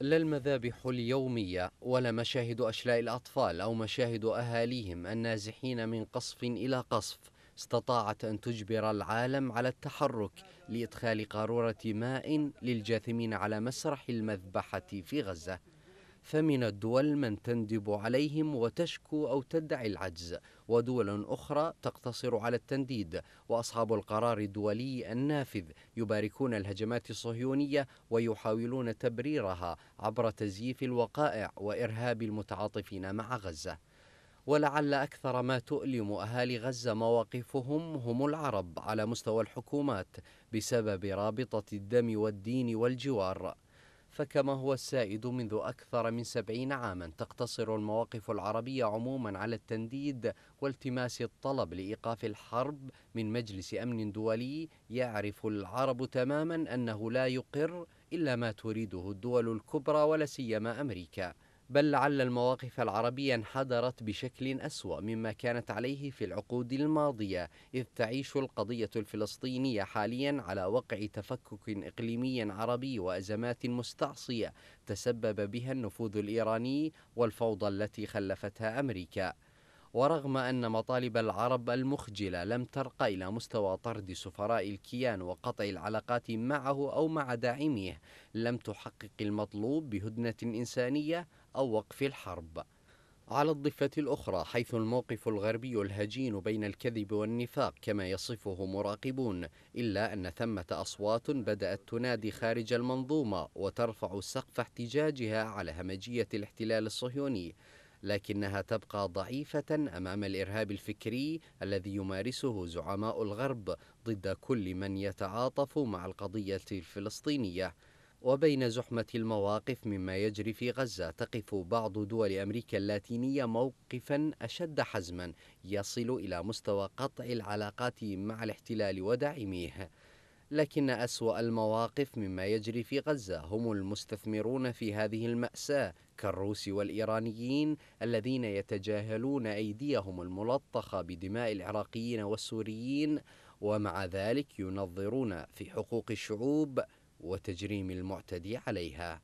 لا المذابح اليومية ولا مشاهد أشلاء الأطفال أو مشاهد أهاليهم النازحين من قصف إلى قصف استطاعت أن تجبر العالم على التحرك لإدخال قارورة ماء للجاثمين على مسرح المذبحة في غزة فمن الدول من تندب عليهم وتشكو أو تدعي العجز ودول أخرى تقتصر على التنديد وأصحاب القرار الدولي النافذ يباركون الهجمات الصهيونية ويحاولون تبريرها عبر تزييف الوقائع وإرهاب المتعاطفين مع غزة ولعل أكثر ما تؤلم أهالي غزة مواقفهم هم العرب على مستوى الحكومات بسبب رابطة الدم والدين والجوار فكما هو السائد منذ أكثر من سبعين عاما تقتصر المواقف العربية عموما على التنديد والتماس الطلب لإيقاف الحرب من مجلس أمن دولي يعرف العرب تماما أنه لا يقر إلا ما تريده الدول الكبرى ولا سيما أمريكا بل لعل المواقف العربية انحدرت بشكل أسوأ مما كانت عليه في العقود الماضية إذ تعيش القضية الفلسطينية حاليا على وقع تفكك إقليمي عربي وأزمات مستعصية تسبب بها النفوذ الإيراني والفوضى التي خلفتها أمريكا ورغم أن مطالب العرب المخجلة لم ترقى إلى مستوى طرد سفراء الكيان وقطع العلاقات معه أو مع داعميه لم تحقق المطلوب بهدنة إنسانية أو وقف الحرب على الضفة الأخرى حيث الموقف الغربي الهجين بين الكذب والنفاق كما يصفه مراقبون إلا أن ثمة أصوات بدأت تنادي خارج المنظومة وترفع سقف احتجاجها على همجية الاحتلال الصهيوني لكنها تبقى ضعيفة أمام الإرهاب الفكري الذي يمارسه زعماء الغرب ضد كل من يتعاطف مع القضية الفلسطينية وبين زحمة المواقف مما يجري في غزة تقف بعض دول أمريكا اللاتينية موقفا أشد حزما يصل إلى مستوى قطع العلاقات مع الاحتلال وداعميه لكن أسوأ المواقف مما يجري في غزة هم المستثمرون في هذه المأساة كالروس والإيرانيين الذين يتجاهلون أيديهم الملطخة بدماء العراقيين والسوريين ومع ذلك ينظرون في حقوق الشعوب وتجريم المعتدي عليها